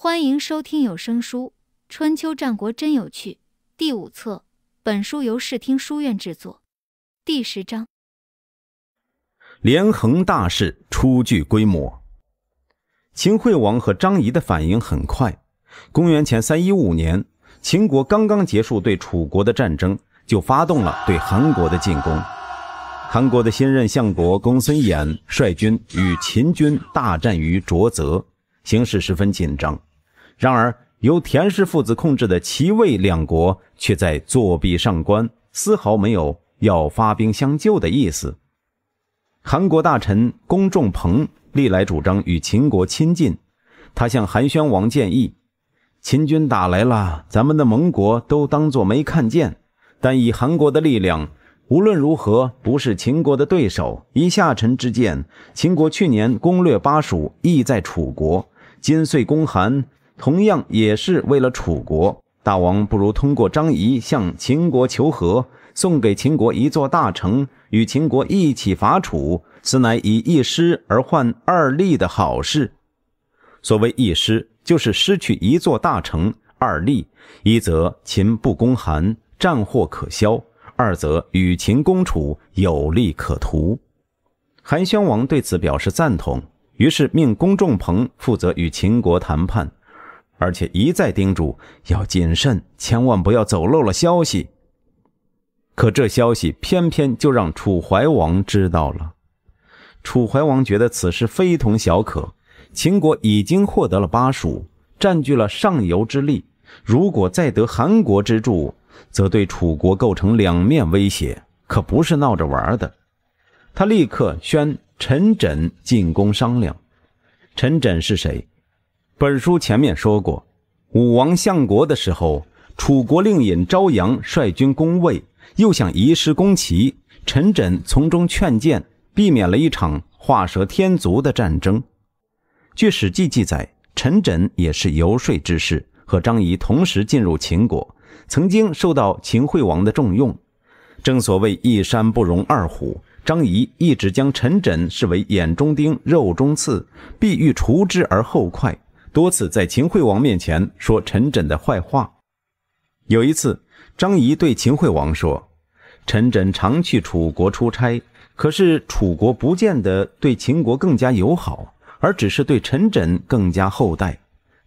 欢迎收听有声书《春秋战国真有趣》第五册。本书由视听书院制作。第十章：连横大事初具规模。秦惠王和张仪的反应很快。公元前三一五年，秦国刚刚结束对楚国的战争，就发动了对韩国的进攻。韩国的新任相国公孙衍率军与秦军大战于浊泽，形势十分紧张。然而，由田氏父子控制的齐、魏两国却在作壁上观，丝毫没有要发兵相救的意思。韩国大臣公仲鹏历来主张与秦国亲近，他向韩宣王建议：“秦军打来了，咱们的盟国都当作没看见。但以韩国的力量，无论如何不是秦国的对手。依下臣之见，秦国去年攻略巴蜀，意在楚国；今岁攻韩。”同样也是为了楚国，大王不如通过张仪向秦国求和，送给秦国一座大城，与秦国一起伐楚，此乃以一失而换二利的好事。所谓一失，就是失去一座大城；二利，一则秦不攻韩，战祸可消；二则与秦攻楚有利可图。韩宣王对此表示赞同，于是命公仲朋负责与秦国谈判。而且一再叮嘱要谨慎，千万不要走漏了消息。可这消息偏偏就让楚怀王知道了。楚怀王觉得此事非同小可，秦国已经获得了巴蜀，占据了上游之力。如果再得韩国之助，则对楚国构成两面威胁，可不是闹着玩的。他立刻宣陈轸进宫商量。陈轸是谁？本书前面说过，武王相国的时候，楚国令尹昭阳率军攻魏，又想遗失攻齐，陈轸从中劝谏，避免了一场画蛇添足的战争。据《史记》记载，陈轸也是游说之士，和张仪同时进入秦国，曾经受到秦惠王的重用。正所谓一山不容二虎，张仪一直将陈轸视为眼中钉、肉中刺，必欲除之而后快。多次在秦惠王面前说陈轸的坏话。有一次，张仪对秦惠王说：“陈轸常去楚国出差，可是楚国不见得对秦国更加友好，而只是对陈轸更加厚待。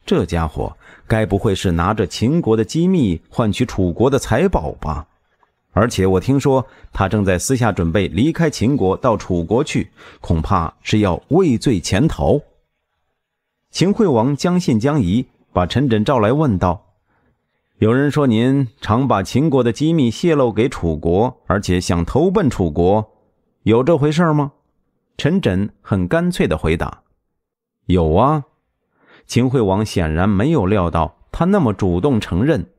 这家伙该不会是拿着秦国的机密换取楚国的财宝吧？而且我听说他正在私下准备离开秦国到楚国去，恐怕是要畏罪潜逃。”秦惠王将信将疑，把陈轸召来问道：“有人说您常把秦国的机密泄露给楚国，而且想投奔楚国，有这回事吗？”陈轸很干脆的回答：“有啊。”秦惠王显然没有料到他那么主动承认，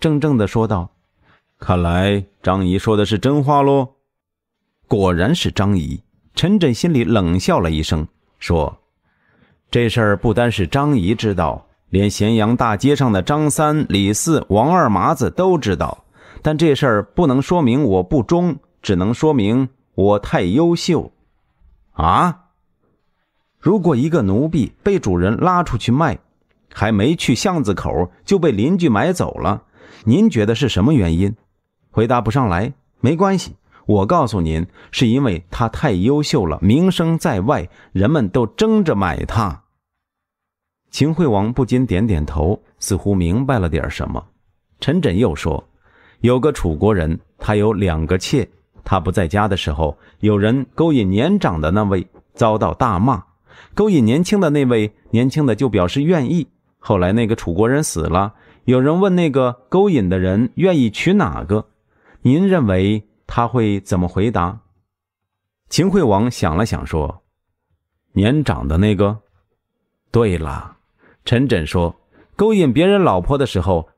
怔怔地说道：“看来张仪说的是真话喽。”果然是张仪，陈轸心里冷笑了一声，说。这事儿不单是张仪知道，连咸阳大街上的张三、李四、王二麻子都知道。但这事儿不能说明我不忠，只能说明我太优秀。啊？如果一个奴婢被主人拉出去卖，还没去巷子口就被邻居买走了，您觉得是什么原因？回答不上来，没关系。我告诉您，是因为他太优秀了，名声在外，人们都争着买他。秦惠王不禁点点头，似乎明白了点什么。陈轸又说：“有个楚国人，他有两个妾。他不在家的时候，有人勾引年长的那位，遭到大骂；勾引年轻的那位，年轻的就表示愿意。后来那个楚国人死了，有人问那个勾引的人愿意娶哪个？您认为？”他会怎么回答？秦惠王想了想，说：“年长的那个。”对了，陈轸说：“勾引别人老婆的时候，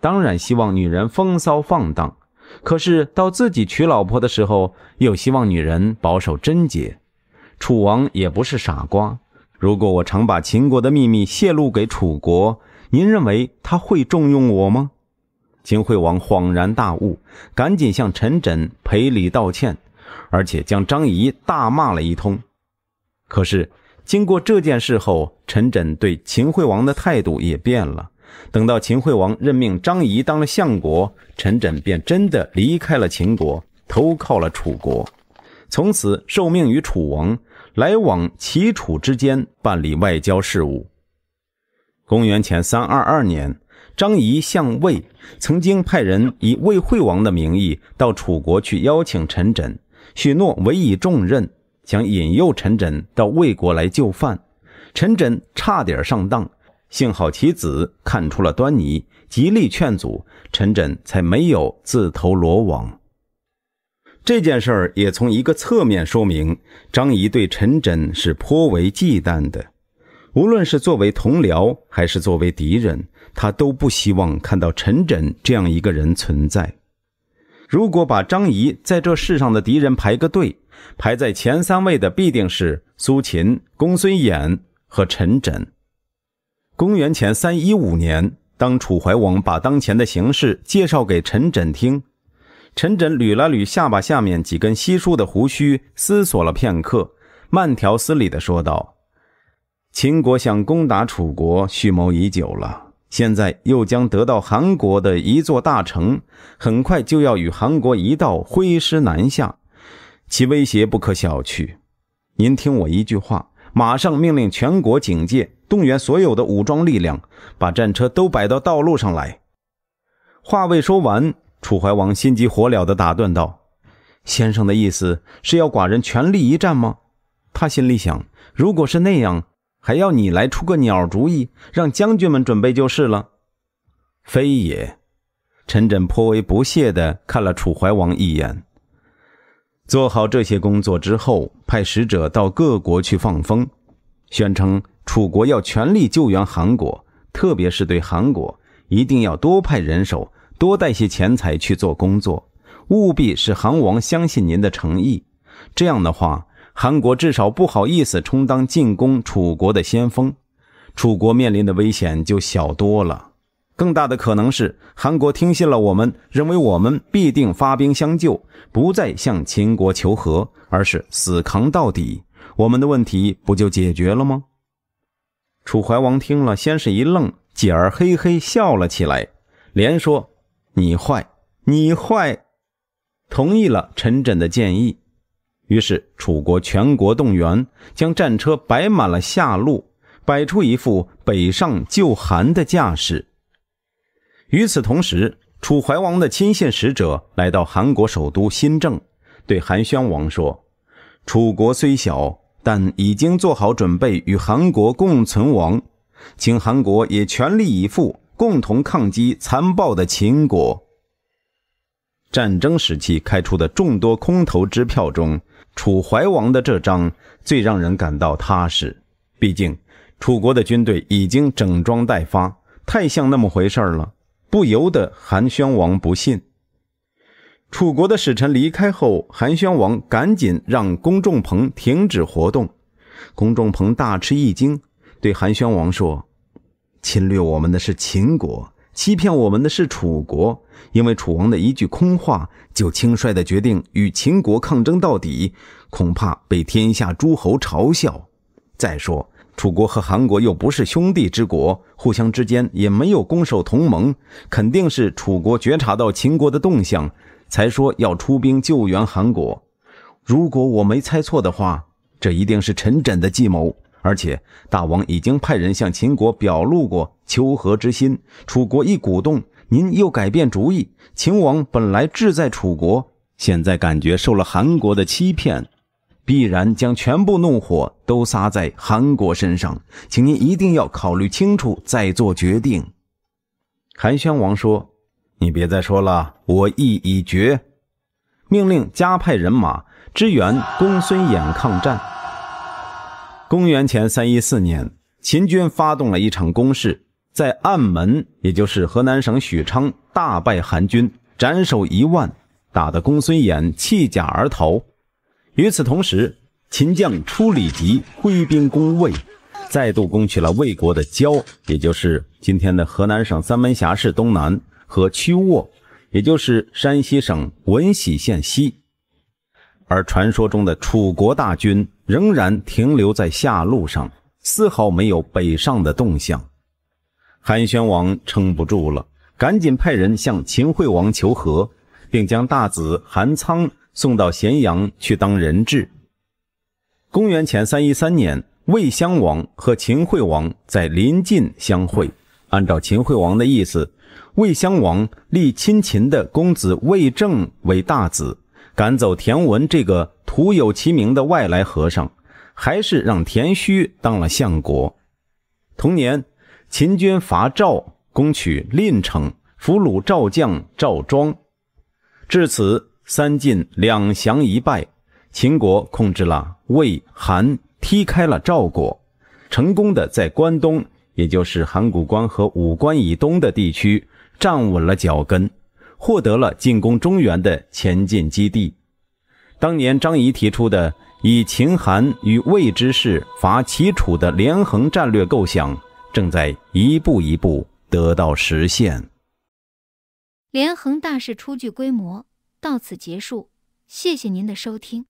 当然希望女人风骚放荡；可是到自己娶老婆的时候，又希望女人保守贞洁。”楚王也不是傻瓜，如果我常把秦国的秘密泄露给楚国，您认为他会重用我吗？秦惠王恍然大悟，赶紧向陈轸赔礼道歉，而且将张仪大骂了一通。可是经过这件事后，陈轸对秦惠王的态度也变了。等到秦惠王任命张仪当了相国，陈轸便真的离开了秦国，投靠了楚国，从此受命于楚王，来往齐楚之间办理外交事务。公元前三二二年。张仪向魏曾经派人以魏惠王的名义到楚国去邀请陈轸，许诺委以重任，想引诱陈轸到魏国来就范。陈轸差点上当，幸好其子看出了端倪，极力劝阻，陈轸才没有自投罗网。这件事儿也从一个侧面说明，张仪对陈轸是颇为忌惮的。无论是作为同僚还是作为敌人，他都不希望看到陈轸这样一个人存在。如果把张仪在这世上的敌人排个队，排在前三位的必定是苏秦、公孙衍和陈轸。公元前三一五年，当楚怀王把当前的形势介绍给陈轸听，陈轸捋了捋下巴下面几根稀疏的胡须，思索了片刻，慢条斯理地说道。秦国想攻打楚国，蓄谋已久了。现在又将得到韩国的一座大城，很快就要与韩国一道挥师南下，其威胁不可小觑。您听我一句话，马上命令全国警戒，动员所有的武装力量，把战车都摆到道路上来。话未说完，楚怀王心急火燎地打断道：“先生的意思是要寡人全力一战吗？”他心里想，如果是那样。还要你来出个鸟主意，让将军们准备就是了。非也，陈轸颇为不屑地看了楚怀王一眼。做好这些工作之后，派使者到各国去放风，宣称楚国要全力救援韩国，特别是对韩国，一定要多派人手，多带些钱财去做工作，务必使韩王相信您的诚意。这样的话。韩国至少不好意思充当进攻楚国的先锋，楚国面临的危险就小多了。更大的可能是，韩国听信了我们，认为我们必定发兵相救，不再向秦国求和，而是死扛到底。我们的问题不就解决了吗？楚怀王听了，先是一愣，继而嘿嘿笑了起来，连说：“你坏，你坏！”同意了陈轸的建议。于是，楚国全国动员，将战车摆满了下路，摆出一副北上救韩的架势。与此同时，楚怀王的亲信使者来到韩国首都新郑，对韩宣王说：“楚国虽小，但已经做好准备与韩国共存亡，请韩国也全力以赴，共同抗击残暴的秦国。”战争时期开出的众多空头支票中。楚怀王的这张最让人感到踏实，毕竟楚国的军队已经整装待发，太像那么回事了，不由得韩宣王不信。楚国的使臣离开后，韩宣王赶紧让公仲鹏停止活动。公仲鹏大吃一惊，对韩宣王说：“侵略我们的是秦国，欺骗我们的是楚国。”因为楚王的一句空话，就轻率的决定与秦国抗争到底，恐怕被天下诸侯嘲笑。再说，楚国和韩国又不是兄弟之国，互相之间也没有攻守同盟，肯定是楚国觉察到秦国的动向，才说要出兵救援韩国。如果我没猜错的话，这一定是陈轸的计谋。而且大王已经派人向秦国表露过求和之心，楚国一鼓动。您又改变主意，秦王本来志在楚国，现在感觉受了韩国的欺骗，必然将全部怒火都撒在韩国身上，请您一定要考虑清楚再做决定。韩宣王说：“你别再说了，我意已决，命令加派人马支援公孙衍抗战。”公元前三一四年，秦军发动了一场攻势。在暗门，也就是河南省许昌，大败韩军，斩首一万，打得公孙衍弃甲而逃。与此同时，秦将出里吉挥兵攻魏，再度攻取了魏国的郊，也就是今天的河南省三门峡市东南和曲沃，也就是山西省闻喜县西。而传说中的楚国大军仍然停留在下路上，丝毫没有北上的动向。韩宣王撑不住了，赶紧派人向秦惠王求和，并将大子韩苍送到咸阳去当人质。公元前三一三年，魏襄王和秦惠王在临晋相会，按照秦惠王的意思，魏襄王立亲秦的公子魏正为大子，赶走田文这个徒有其名的外来和尚，还是让田须当了相国。同年。秦军伐赵，攻取蔺城，俘虏赵将赵庄。至此，三晋两降一败，秦国控制了魏、韩，踢开了赵国，成功的在关东，也就是函谷关和武关以东的地区站稳了脚跟，获得了进攻中原的前进基地。当年张仪提出的以秦韩与魏之势伐齐楚的连横战略构想。正在一步一步得到实现。联恒大事初具规模，到此结束。谢谢您的收听。